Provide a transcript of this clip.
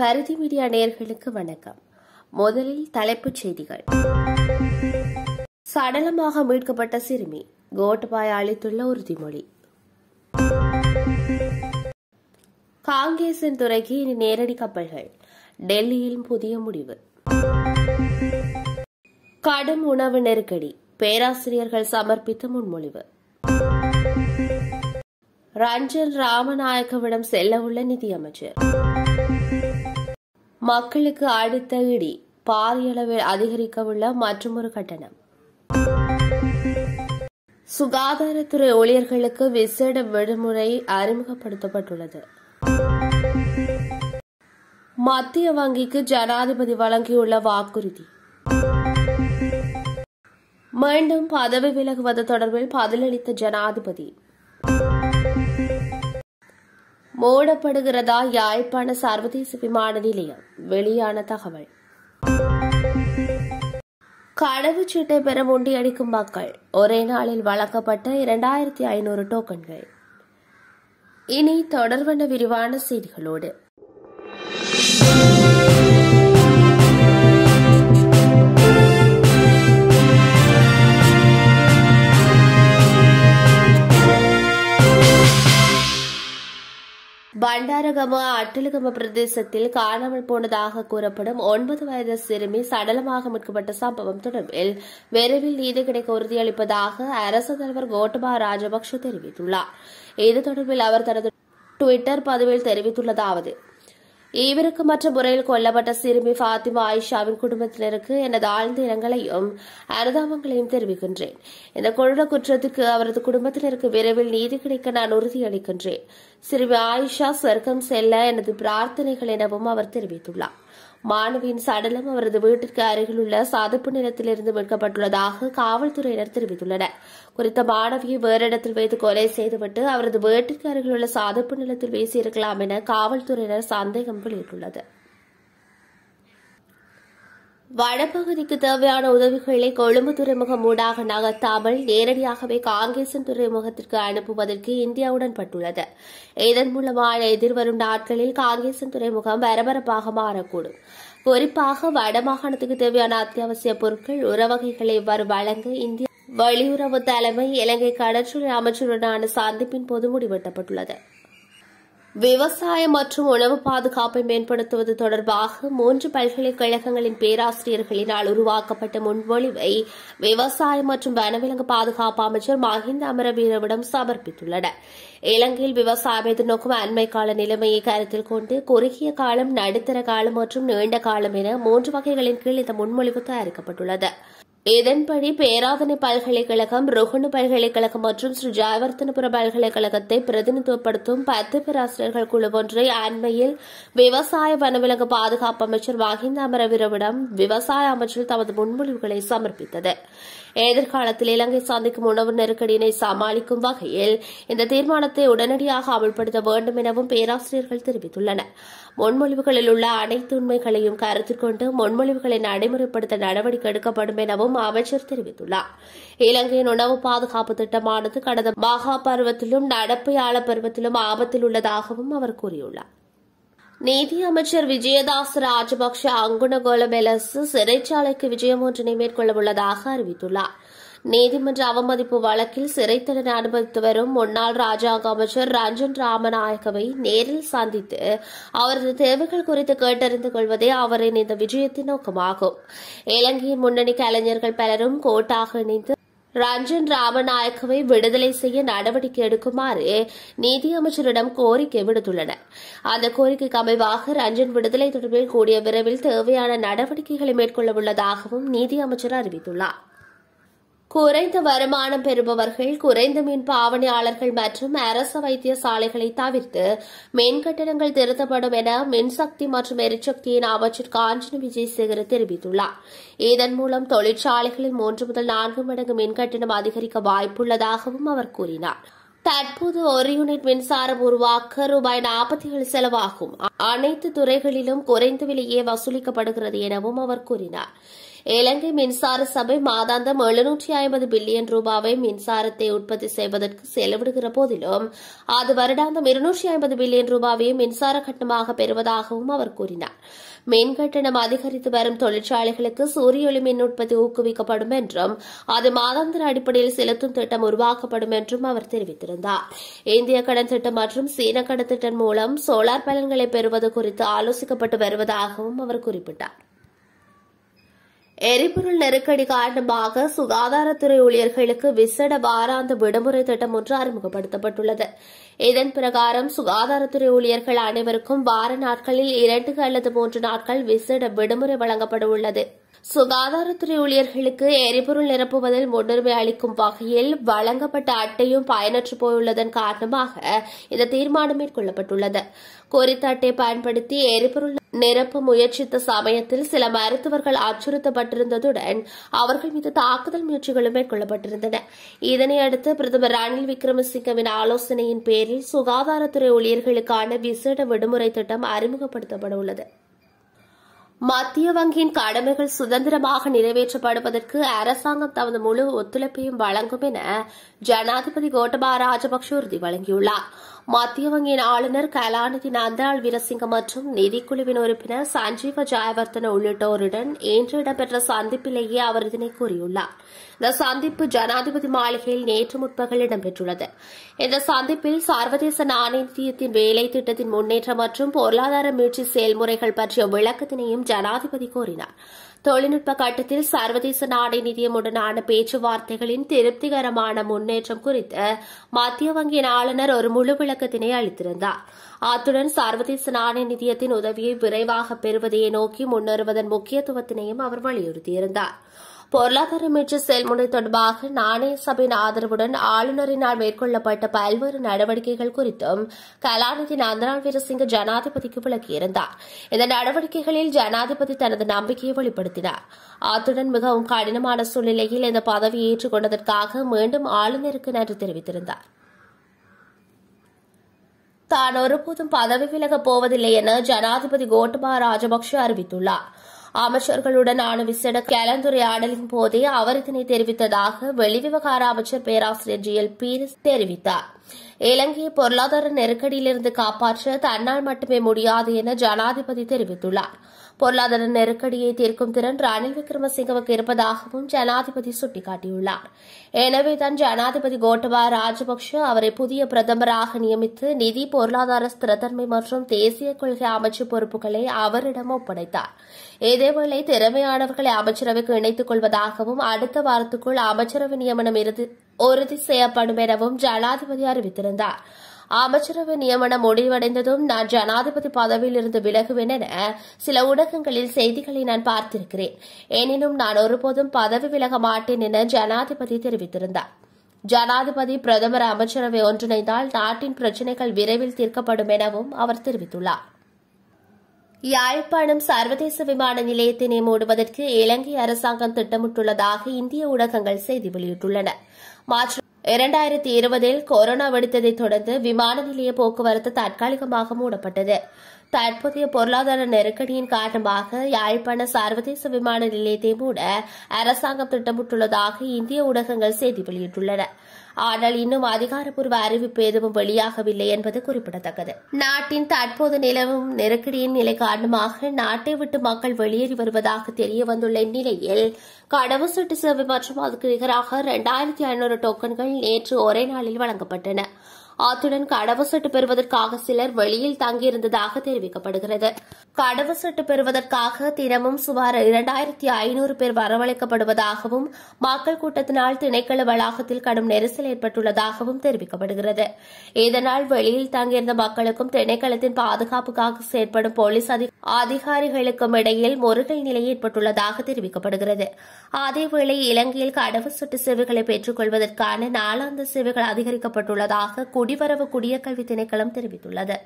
பருதி மீடியா நேர்களுக்கு வணக்கம் முதலில் தலைப்புச் செய்திகள் சடலமாக மீட்கப்பட்ட சிறுமி கோட்டபாய அளித்துள்ள உறுதிமொழி காங்கேசன் துறைக்கு இனி நேரடி கப்பல்கள் டெல்லியில் புதிய முடிவு கடும் உணவு நெருக்கடி பேராசிரியர்கள் சமர்ப்பித்த முன்மொழிவு ரஞ்சன் ராமநாயக்கவிடம் செல்ல உள்ள நிதியமைச்சர் மக்களுக்கு அடுத்த இடி பாரியளவில் அதிகரிக்கவுள்ள மற்றொரு கட்டணம் சுகாதாரத்துறை ஊழியர்களுக்கு விசேட விடுமுறை அறிமுகப்படுத்தப்பட்டுள்ளது மத்திய வங்கிக்கு ஜனாதிபதி வழங்கியுள்ள வாக்குறுதி மீண்டும் பதவி விலகுவது தொடர்பில் பதிலளித்த ஜனாதிபதி மூடப்படுகிறதா யாழ்ப்பாண சர்வதேச விமான நிலையம் வெளியான தகவல் கடவுச்சீட்டை பெற முண்டியடிக்கும் மக்கள் ஒரே நாளில் வழங்கப்பட்ட இரண்டாயிரத்தி ஐநூறு டோக்கன்கள் இனி தொடர்வன விரிவான செய்திகளோடு பண்டாரகம அட்டலகம பிரதேசத்தில் காணாமல் போனதாக கூறப்படும் ஒன்பது வயது சிறுமி சடலமாக மீட்கப்பட்ட சம்பவம் தொடர்பில் விரைவில் நீதி கிடைக்க உறுதியளிப்பதாக அரசு தலைவர் கோட்டபா ராஜபக்ஷ தெரிவித்துள்ளார் இது தொடர்பில் அவர் தனது டுவிட்டர் பதிவில் தெரிவித்துள்ளதாவது இவருக்கு மற்ற முறையில் கொல்லப்பட்ட சிறுமி ஃபாத்திமா ஆயிஷாவின் குடும்பத்தினருக்கு எனது ஆழ்ந்த இரங்கலையும் அனுதாபங்களையும் தெரிவிக்கின்றேன் இந்த கொடூர குற்றத்துக்கு அவரது குடும்பத்தினருக்கு விரைவில் நீதி கிடைக்க நான் உறுதியளிக்கின்றேன் சிறுமி ஆயிஷா சொர்க்கம் செல்ல எனது பிரார்த்தனைகள் எனவும் அவர் தெரிவித்துள்ளார் மாணவியின் சடலம் அவரது வீட்டிற்கு அருகில் உள்ள சதுப்பு நிலத்திலிருந்து மீட்கப்பட்டுள்ளதாக காவல்துறையினர் தெரிவித்துள்ளனர் குறித்த மாணவியை வேறு இடத்தில் வைத்து கொலை செய்துவிட்டு அவரது வீட்டிற்கு அருகில் உள்ள சதுப்பு நிலத்தில் வீசியிருக்கலாம் என காவல்துறையினர் சந்தேகம் வெளியிட்டுள்ளது வடபகுதிக்கு தேவையான உதவிகளை கொழும்பு துறைமுகம் ஊடாக நகர்த்தாமல் நேரடியாகவே காங்கேசன் துறைமுகத்திற்கு அனுப்புவதற்கு இந்தியா உடன்பட்டுள்ளது இதன் மூலமாக எதிர்வரும் நாட்களில் காங்கேசன் துறைமுகம் பரபரப்பாக மாறக்கூடும் குறிப்பாக வடமாகாணத்துக்கு தேவையான அத்தியாவசிய பொருட்கள் உறவகைகளை வழங்க இந்திய வெளியுறவு தலைமை இலங்கை கடற்சூழல் அமைச்சருடனான சந்திப்பின் போது முடிவெட்டப்பட்டுள்ளது விவசாய மற்றும் உணவு பாதுகாப்பை மேம்படுத்துவது தொடர்பாக மூன்று பல்கலைக்கழகங்களின் பேராசிரியர்களினால் உருவாக்கப்பட்ட முன்மொழிவை விவசாய மற்றும் வனவிலங்கு பாதுகாப்பு அமைச்சர் மஹிந்த அமரவீரவிடம் சமர்ப்பித்துள்ளனர் இலங்கையில் விவசாயம் எதிர்நோக்கும் அண்மை கால நிலைமையை கருத்தில் கொண்டு குறுகிய காலம் நடுத்தர காலம் மற்றும் நீண்ட காலம் என மூன்று வகைகளின் கீழ் இந்த முன்மொழிவு தயாரிக்கப்பட்டுள்ளது இதன்படி பேராதனை பல்கலைக்கழகம் ரோஹணு பல்கலைக்கழகம் மற்றும் ஸ்ரீ ஜெயவர்த்தனபுர பல்கலைக்கழகத்தை பிரதிநிதித்துவப்படுத்தும் பத்து பேராசிரியர்கள் குழு ஒன்றை அண்மையில் விவசாய வனவிலங்கு பாதுகாப்பு அமைச்சர் மஹிந்த அமரவீரவிடம் விவசாய அமைச்சர் தமது முன்மொழிவுகளை சமர்ப்பித்தது எதிர்காலத்தில் இலங்கை சந்திக்கும் உணவு நெருக்கடியினை சமாளிக்கும் வகையில் இந்த தீர்மானத்தை உடனடியாக அமல்படுத்த வேண்டும் எனவும் பேராசிரியர்கள் தெரிவித்துள்ளனர் முன்மொழிவுகளில் உள்ள அனைத்து உண்மைகளையும் கருத்தில் கொண்டு முன்மொழிவுகளை நடைமுறைப்படுத்த நடவடிக்கை எடுக்கப்படும் எனவும் அமைச்சர் தெரிவித்துள்ளார் இலங்கையின் உணவு பாதுகாப்பு திட்டமானது கடந்த மகா பருவத்திலும் நடப்பு யாழ பருவத்திலும் ஆபத்தில் உள்ளதாகவும் அவர் கூறியுள்ளார் நீதி அமைச்சர் விஜயதாஸ் ராஜபக்ஷ அங்குணகோலமெலசு சிறைச்சாலைக்கு விஜயம் ஒன்றினை மேற்கொள்ள உள்ளதாக அறிவித்துள்ளார் நீதிமன்ற அவமதிப்பு வழக்கில் சிறை அனுமதித்து வரும் முன்னாள் ராஜாங்க அமைச்சர் ரஞ்சன் ராமநாயகவை நேரில் சந்தித்து அவரது தேவைகள் குறித்து கேட்டறிந்து கொள்வதே அவரின் இந்த விஜயத்தின் நோக்கமாகும் இலங்கையின் முன்னணி கலைஞர்கள் பலரும் கோட்டாக இணைந்து ரஞ்சன் ராமநாயக்கவை விடுதலை செய்ய நடவடிக்கை எடுக்குமாறு நிதியமைச்சரிடம் கோரிக்கை விடுத்துள்ளனர் அந்த கோரிக்கைக்கு அமைவாக ரஞ்சன் விடுதலை தொடர்பில் கூடிய விரைவில் தேவையான நடவடிக்கைகளை மேற்கொள்ள உள்ளதாகவும் நிதியமைச்சர் அறிவித்துள்ளார் குறைந்த வருமானம் பெறுபவர்கள் குறைந்த மின் பாவனையாளர்கள் மற்றும் அரசு சாலைகளை தவிர்த்து மின் கட்டணங்கள் திருத்தப்படும் என மின்சக்தி மற்றும் எரிசக்தியின் அமைச்சர் காஞ்சன விஜய் சேகர் தெரிவித்துள்ளார் இதன் மூலம் தொழிற்சாலைகளில் மூன்று முதல் நான்கு மடங்கு மின் கட்டணம் அதிகரிக்க வாய்ப்புள்ளதாகவும் அவர் கூறினார் தற்போது ஒரு யூனிட் மின்சாரம் உருவாக்க ரூபாய் நாற்பத்தி ஏழு செலவாகும் அனைத்து துறைகளிலும் குறைந்த விலையே வசூலிக்கப்படுகிறது எனவும் அவர் கூறினார் இலங்கை மின்சார சபை மாதாந்தம் எழுநூற்றி ஐம்பது பில்லியன் ரூபாவை மின்சாரத்தை உற்பத்தி செய்வதற்கு செலவிடுகிற போதிலும் அது வருடாந்தம் இருநூற்றி ஐம்பது பில்லியன் ரூபாவை மின்சார கட்டணமாக பெறுவதாகவும் அவர் கூறினார் மின் கட்டணம் அதிகரித்து வரும் தொழிற்சாலைகளுக்கு சூரிய ஒளி மின் உற்பத்தி ஊக்குவிக்கப்படும் என்றும் அது மாதாந்திர அடிப்படையில் செலுத்தும் திட்டம் உருவாக்கப்படும் என்றும் அவர் தெரிவித்திருந்தார் இந்திய கடன் திட்டம் மற்றும் சீன கடன் திட்டம் மூலம் சோலார் பலன்களை பெறுவது குறித்து ஆலோசிக்கப்பட்டு வருவதாகவும் அவர் குறிப்பிட்டார் எரிபொருள் நெருக்கடி காரணமாக சுகாதாரத்துறை ஊழியர்களுக்கு விசேட வாராந்த விடுமுறை திட்டம் ஒன்று அறிமுகப்படுத்தப்பட்டுள்ளது இதன் பிரகாரம் சுகாதாரத்துறை ஊழியர்கள் அனைவருக்கும் வார நாட்களில் இரண்டு அல்லது மூன்று நாட்கள் விசேட விடுமுறை வழங்கப்பட உள்ளது சுகாதாரத்துறை ஊழியர்களுக்கு எரிபொருள் நிரப்புவதில் முன்னுரிமை அளிக்கும் வகையில் வழங்கப்பட்ட அட்டையும் பயனற்று போயுள்ளதன் காரணமாக இந்த தீர்மானம் மேற்கொள்ளப்பட்டுள்ளது குறித்த அட்டை பயன்படுத்தி எரிபொருள் நிரப்ப முயற்சித்த சமயத்தில் சில மருத்துவர்கள் அச்சுறுத்தப்பட்டிருந்ததுடன் அவர்கள் மீது தாக்குதல் முயற்சிகளும் மேற்கொள்ளப்பட்டிருந்தன இதனையடுத்து பிரதமர் ரணில் விக்ரமசிங்கவின் ஆலோசனையின் பேரில் சுகாதாரத்துறை ஊழியர்களுக்கான விசேட விடுமுறை திட்டம் அறிமுகப்படுத்தப்பட உள்ளது மத்திய வங்கியின் கடமைகள் சுதந்திரமாக நிறைவேற்றப்படுவதற்கு அரசாங்கம் தமது முழு ஒத்துழைப்பையும் வழங்கும் என ஜனாதிபதி கோட்டபா ராஜபக்சே உறுதி வழங்கியுள்ளார் மத்திய வங்கியின் ஆளுநர் கலாநிதி நந்தாள் வீரசிங்க மற்றும் நிதிக்குழுவின் உறுப்பினர் சஞ்சீவ ஜாயவர்தன உள்ளிட்டோருடன் இன்று இடம்பெற்ற சந்திப்பிலேயே அவர் இதனை கூறியுள்ளார் இந்த சந்திப்பு ஜனாதிபதி மாளிகையில் நேற்று முற்பகல் இடம்பெற்றுள்ளது இந்த சந்திப்பில் சர்வதேச நாணயத்தின் வேலை திட்டத்தின் முன்னேற்றம் மற்றும் பொருளாதார மீட்சி செயல்முறைகள் பற்றிய விளக்கத்தினையும் ஜனாதிபதி கோரினார் தொழில்நுட்ப கட்டத்தில் சர்வதேச நாணய நிதியமுடனான பேச்சுவார்த்தைகளின் திருப்திகரமான முன்னேற்றம் குறித்து மத்திய வங்கியின் ஆளுநர் ஒரு முழு விளக்கத்தினை அளித்திருந்தார் அத்துடன் சர்வதேச நாணய நிதியத்தின் உதவியை விரைவாக பெறுவதையே நோக்கி முன்னேறுவதன் முக்கியத்துவத்தினையும் அவர் வலியுறுத்தியிருந்தாா் பொருளாதார மீட்சி செயல்முறை தொடர்பாக நாணய சபையின் ஆதரவுடன் ஆளுநரினால் மேற்கொள்ளப்பட்ட பல்வேறு நடவடிக்கைகள் குறித்தும் கலாநிதி நந்தனால் வீரசிங்க ஜனாதிபதிக்கு விளக்கியிருந்தார் இந்த நடவடிக்கைகளில் ஜனாதிபதி தனது நம்பிக்கையை வெளிப்படுத்தினார் அத்துடன் மிகவும் கடினமான சூழ்நிலையில் இந்த பதவியை ஏற்றுக்கொண்டதற்காக மீண்டும் ஆளுநருக்கு நன்றி தெரிவித்திருந்தார் தான் ஒருபோதும் பதவி விலகப் போவதில்லை என ஜனாதிபதி கோட்டபா ராஜபக்சே அறிவித்துள்ளார் அமைச்சர்களுடனான விசேட கலந்துரையாடலின் போதே அவர் இதனை தெரிவித்ததாக வெளிவிவகார அமைச்சர் பேராசிரியர் ஜி எல் பீரிஸ் தெரிவித்தார் இலங்கையை பொருளாதார நெருக்கடியிலிருந்து காப்பாற்ற தன்னால் மட்டுமே முடியாது என ஜனாதிபதி தெரிவித்துள்ளார் பொருளாதார நெருக்கடியை தீர்க்கும் திறன் ரணில் விக்ரமசிங்கவுக்கு இருப்பதாகவும் ஜனாதிபதி சுட்டிக்காட்டியுள்ளார் எனவேதான் ஜனாதிபதி கோட்டபாய ராஜபக்சே அவரை புதிய பிரதமராக நியமித்து நிதி பொருளாதார ஸ்திரத்தன்மை மற்றும் தேசிய கொள்கை அமைச்சு பொறுப்புகளை அவரிடம் ஒப்படைத்தார் இதேவேளை திறமையானவர்களை அமைச்சரவைக்கு இணைத்துக் கொள்வதாகவும் அடுத்த வாரத்துக்குள் அமைச்சரவை நியமனம் உறுதி செய்யப்படும் எனவும் ஜனாதிபதி அறிவித்திருந்தார் அமைச்சரவை நியமனம் முடிவடைந்ததும் நான் ஜனாதிபதி பதவியில் இருந்து விலகுவேன் என சில ஊடகங்களில் செய்திகளை நான் பார்த்திருக்கிறேன் எனினும் நான் ஒருபோதும் பதவி விலக மாட்டேன் என ஜனாதிபதி தெரிவித்திருந்தார் ஜனாதிபதி பிரதமர் அமைச்சரவை ஒன்றிணைந்தால் நாட்டின் பிரச்சினைகள் விரைவில் தீர்க்கப்படும் எனவும் அவர் தெரிவித்துள்ளார் யாழ்ப்பாணம் சர்வதேச விமான நிலையத்தினை மூடுவதற்கு இலங்கை அரசாங்கம் திட்டமிட்டுள்ளதாக இந்திய ஊடகங்கள் செய்தி வெளியிட்டுள்ளன மார்ச் இரண்டாயிரத்தி இருபதில் கொரோனா வெடித்ததை தொடர்ந்து விமான நிலைய போக்குவரத்து தற்காலிகமாக மூடப்பட்டது தற்போதைய பொருளாதார நெருக்கடியின் காரணமாக யாழ்ப்பாண சர்வதேச விமான நிலையத்தை மூட அரசாங்கம் திட்டமிட்டுள்ளதாக இந்திய ஊடகங்கள் செய்தி வெளியிட்டுள்ளன ஆனால் இன்னும் அதிகாரப்பூர்வ அறிவிப்பு எதுவும் வெளியாகவில்லை என்பது குறிப்பிடத்தக்கது நாட்டின் தற்போது நிலவும் நெருக்கடியின் நிலை காரணமாக நாட்டை விட்டு மக்கள் வெளியேறி வருவதாக தெரிய வந்துள்ள இந்நிலையில் கடவு சுட்டு சேவை மற்றும் அதுக்கு நிகராக இரண்டாயிரத்தி ஐநூறு டோக்கன்கள் நேற்று ஒரே நாளில் வழங்கப்பட்டன அத்துடன் கடவுசட்டு பெறுவதற்காக சிலர் வெளியில் தங்கியிருந்ததாக தெரிவிக்கப்படுகிறது கடவுசட்டு பெறுவதற்காக தினமும் சுமார் இரண்டாயிரத்தி ஐநூறு பேர் வரவழைக்கப்படுவதாகவும் மக்கள் கூட்டத்தினால் திணைக்கள வளாகத்தில் கடும் நெரிசல் ஏற்பட்டுள்ளதாகவும் தெரிவிக்கப்படுகிறது இதனால் வெளியில் தங்கியிருந்த மக்களுக்கும் திணைக்களத்தின் பாதுகாப்புக்காக செயற்படும் போலீஸ் அதிகாரிகளுக்கும் இடையில் முருகல் நிலை ஏற்பட்டுள்ளதாக தெரிவிக்கப்படுகிறது அதேவேளை இலங்கையில் கடவுசட்டு சேவைகளை பெற்றுக் கொள்வதற்கான நாளாந்த சேவைகள் அதிகரிக்கப்பட்டுள்ளதாக குடிவரவு குடியக்கல்வி கல்வி திணைக்களம் தெரிவித்துள்ளது